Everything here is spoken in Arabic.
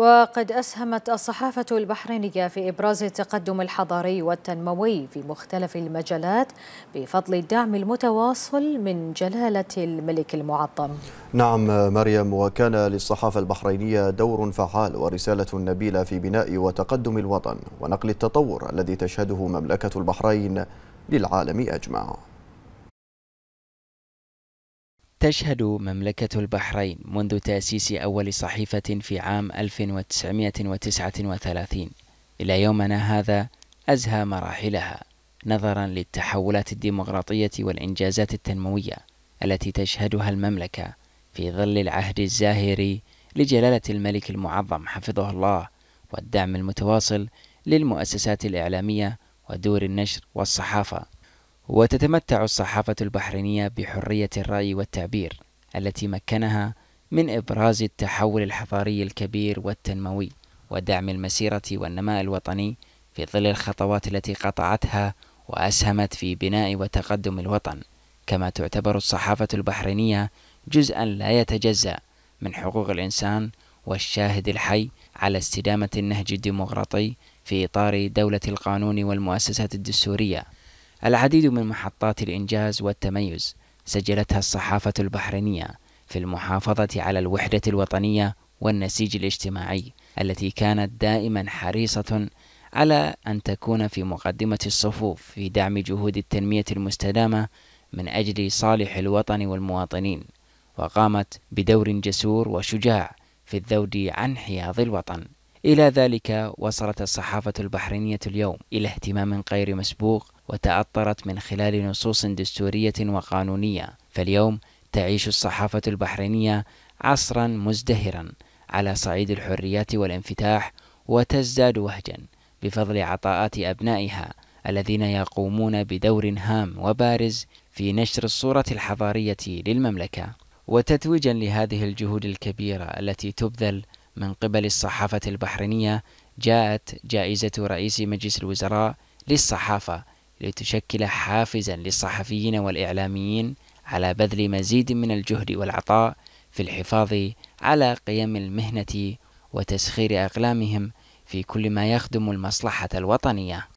وقد أسهمت الصحافة البحرينية في إبراز التقدم الحضاري والتنموي في مختلف المجالات بفضل الدعم المتواصل من جلالة الملك المعظم نعم مريم وكان للصحافة البحرينية دور فعال ورسالة نبيلة في بناء وتقدم الوطن ونقل التطور الذي تشهده مملكة البحرين للعالم أجمع تشهد مملكة البحرين منذ تأسيس أول صحيفة في عام 1939 إلى يومنا هذا أزهى مراحلها نظرا للتحولات الديمقراطية والإنجازات التنموية التي تشهدها المملكة في ظل العهد الزاهر لجلالة الملك المعظم حفظه الله والدعم المتواصل للمؤسسات الإعلامية ودور النشر والصحافة وتتمتع الصحافة البحرينية بحرية الرأي والتعبير التي مكنها من إبراز التحول الحضاري الكبير والتنموي ودعم المسيرة والنماء الوطني في ظل الخطوات التي قطعتها وأسهمت في بناء وتقدم الوطن كما تعتبر الصحافة البحرينية جزءا لا يتجزأ من حقوق الإنسان والشاهد الحي على استدامة النهج الديمقراطي في إطار دولة القانون والمؤسسات الدستورية العديد من محطات الإنجاز والتميز سجلتها الصحافة البحرينية في المحافظة على الوحدة الوطنية والنسيج الاجتماعي التي كانت دائما حريصة على أن تكون في مقدمة الصفوف في دعم جهود التنمية المستدامة من أجل صالح الوطن والمواطنين وقامت بدور جسور وشجاع في الذود عن حياض الوطن إلى ذلك وصلت الصحافة البحرينية اليوم إلى اهتمام غير مسبوق وتأطرت من خلال نصوص دستورية وقانونية فاليوم تعيش الصحافة البحرينية عصرا مزدهرا على صعيد الحريات والانفتاح وتزداد وهجا بفضل عطاءات أبنائها الذين يقومون بدور هام وبارز في نشر الصورة الحضارية للمملكة وتتويجا لهذه الجهود الكبيرة التي تبذل من قبل الصحافة البحرينية جاءت جائزة رئيس مجلس الوزراء للصحافة لتشكل حافزا للصحفيين والإعلاميين على بذل مزيد من الجهد والعطاء في الحفاظ على قيم المهنة وتسخير أقلامهم في كل ما يخدم المصلحة الوطنية